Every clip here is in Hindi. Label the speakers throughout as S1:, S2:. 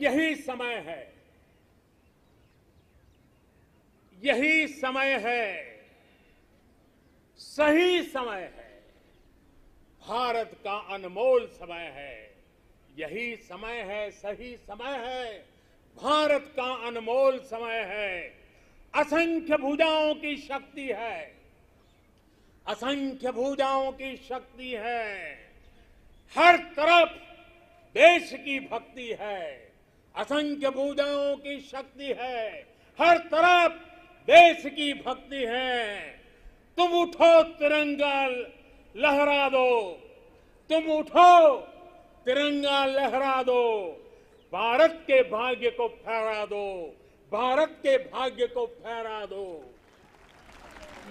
S1: यही समय है यही समय है सही समय है भारत का अनमोल समय है यही समय है सही समय है भारत का अनमोल समय है असंख्य भुजाओं की शक्ति है असंख्य भुजाओं की शक्ति है हर तरफ देश की भक्ति है असंख्य पूजाओं की शक्ति है हर तरफ देश की भक्ति है तुम उठो तिरंगा लहरा दो तुम उठो तिरंगा लहरा दो भारत के भाग्य को फहरा दो भारत के भाग्य को फहरा दो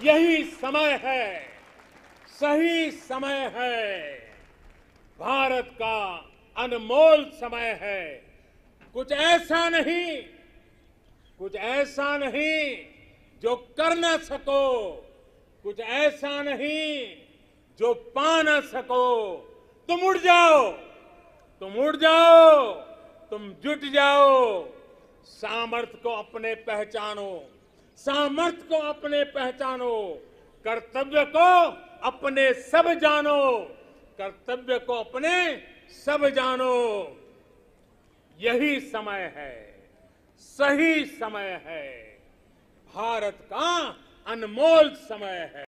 S1: यही समय है सही समय है भारत का अनमोल समय है कुछ ऐसा नहीं कुछ ऐसा नहीं जो कर ना सको कुछ ऐसा नहीं जो पा न सको तुम उड़ जाओ तुम उड़ जाओ तुम जुट जाओ सामर्थ्य को अपने पहचानो सामर्थ्य को अपने पहचानो कर्तव्य को अपने सब जानो कर्तव्य को अपने सब जानो यही समय है सही समय है भारत का अनमोल समय है